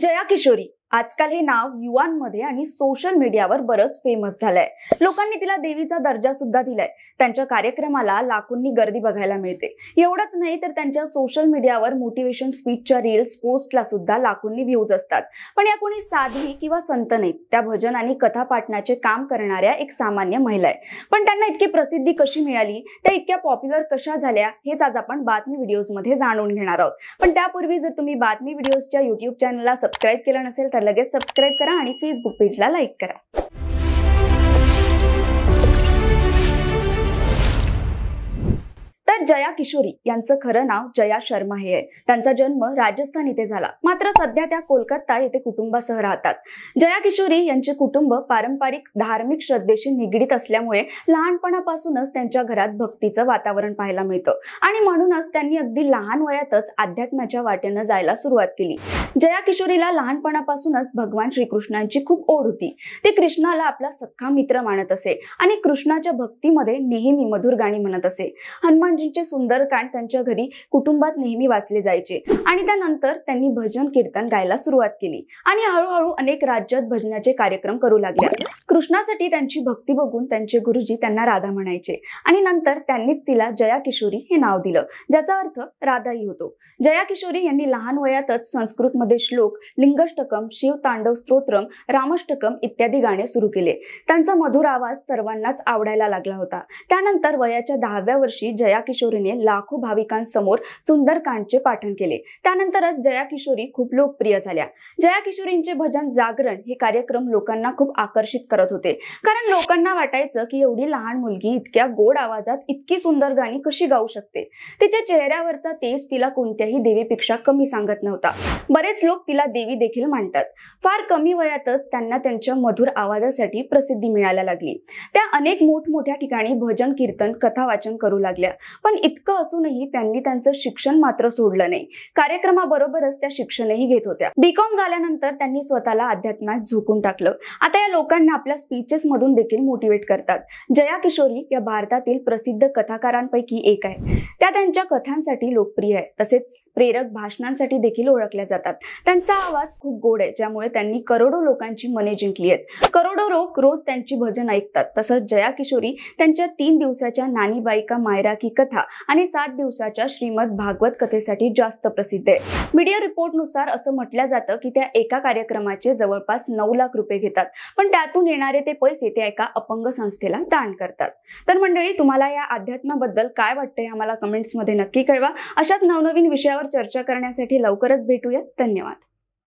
जया किशोरी आजकाल हे नाव युवांमध्ये आणि सोशल मीडियावर बरंच फेमस झालंय लोकांनी तिला देवीचा दर्जा सुद्धा दिलाय त्यांच्या कार्यक्रमाला लाखोंनी गर्दी बघायला मिळते एवढंच नाही तर त्यांच्या सोशल मीडियावर मोटिवेशन स्पीचच्या रील्स पोस्टला सुद्धा लाखोंनी व्ह्यूज असतात पण या कोणी साधी किंवा संत नाहीत त्या भजन आणि कथा पाठण्याचे काम करणाऱ्या एक सामान्य महिला आहे पण त्यांना इतकी प्रसिद्धी कशी मिळाली त्या इतक्या पॉप्युलर कशा झाल्या हेच आज आपण बातमी व्हिडिओजमध्ये जाणून घेणार आहोत पण त्यापूर्वी जर तुम्ही बातमी व्हिडिओजच्या युट्यूब चॅनलला सबस्क्राईब केलं नसेल तर लगेच सबस्क्राईब करा आणि फेसबुक पेजला लाईक करा जया किशोरी यांचं खरं नाव जया शर्मा हे आहे त्यांचा जन्म राजस्थान इथे झाला मात्र सध्या त्या कोलकाता येथे कुटुंबासह राहतात जया किशोरी यांचे कुटुंब पारंपरिक धार्मिक श्रद्धेशी निगडीत असल्यामुळे लहानपणापासूनच त्यांच्या घरात भक्तीचं वातावरण पाहायला मिळतं आणि म्हणूनच त्यांनी अगदी लहान वयातच अध्यात्माच्या वाटेनं जायला सुरुवात केली जया किशोरीला लहानपणापासूनच भगवान श्रीकृष्णांची खूप ओढ होती ते कृष्णाला आपला सख्खा मित्र मानत असे आणि कृष्णाच्या भक्तीमध्ये नेहमी मधुर गाणी म्हणत असे हनुमानजी सुंदर सुंदरकांड त्यांच्या घरी कुटुंबात नेहमी वाचले जायचे आणि त्यानंतर त्यांनी भजन कीर्तन गायला सुरुवात केली आणि हळूहळू अनेक राज्यात भजनाचे कार्यक्रम करू लागले कृष्णासाठी त्यांची भक्ती बघून त्यांचे गुरुजी त्यांना राधा म्हणायचे आणि नंतर त्यांनीच तिला जया किशोरी हे नाव दिलं ज्याचा अर्थ राधाही होतो जया किशोरी यांनी लहान वयातच संस्कृतमध्ये श्लोक लिंगष्टकम शिव तांडव स्त्रोत्रम रामष्टकम इत्यादी गाणे सुरू केले त्यांचा मधुर आवाज सर्वांनाच आवडायला लागला होता त्यानंतर वयाच्या दहाव्या वर्षी जया किशोरीने लाखो भाविकांसमोर सुंदरकांडचे पाठन केले त्यानंतरच जया किशोरी खूप लोकप्रिय झाल्या जया किशोरींचे भजन जागरण हे कार्यक्रम लोकांना खूप आकर्षित करत करत होते कारण लोकांना वाटायचं की एवढी लहान मुलगी इतक्या गोड आवाजात इतकी सुंदर गाणी कशी गाऊ शकते तिच्या चेहऱ्यावरचा तेज तिला कोणत्याही देवीपेक्षा कमी सांगत नव्हता बरेच लोक तिला देवी देखील मानतात फार कमी वयातच त्यांना त्यांच्या मधुर आवाजासाठी प्रसिद्धी मिळायला लागली त्या अनेक मोठमोठ्या ठिकाणी भजन कीर्तन कथा वाचन करू लागल्या पण इतकं असूनही त्यांनी त्यांचं शिक्षण मात्र सोडलं नाही कार्यक्रमाबरोबरच त्या शिक्षणही घेत होत्या बीकॉम झाल्यानंतर त्यांनी स्वतःला अध्यात्मात झोकून टाकलं आता या लोकांना आपल्या आपल्या स्पीचेसमधून देखील मोटिवेट करतात जया किशोरी या भारतातील प्रसिद्ध कथाकारांपैकी एक आहे त्या त्यांच्या कथांसाठी लोकप्रिय आहे तसेच प्रेरक भाषणांसाठी देखील ओळखल्या जातात त्यांचा आवाज खूप गोड आहे ज्यामुळे त्यांनी करोडो लोकांची मने जिंकली आहेत करोडो लोक रोज त्यांची भजन ऐकतात तसंच जया किशोरी त्यांच्या तीन दिवसाच्या नानीबाई का मायरा की कथा आणि सात दिवसाच्या श्रीमद भागवत कथेसाठी जास्त प्रसिद्ध आहे मीडिया रिपोर्टनुसार असं म्हटलं जातं की त्या एका कार्यक्रमाचे जवळपास नऊ लाख रुपये घेतात पण त्यातून येणारे ते पैसे ते एका अपंग संस्थेला दान करतात तर मंडळी तुम्हाला या अध्यात्माबद्दल काय वाटतंय आम्हाला कमेंट्समध्ये नक्की कळवा अशाच नवनवीन विषयावर चर्चा करण्यासाठी लवकरच भेटूयात धन्यवाद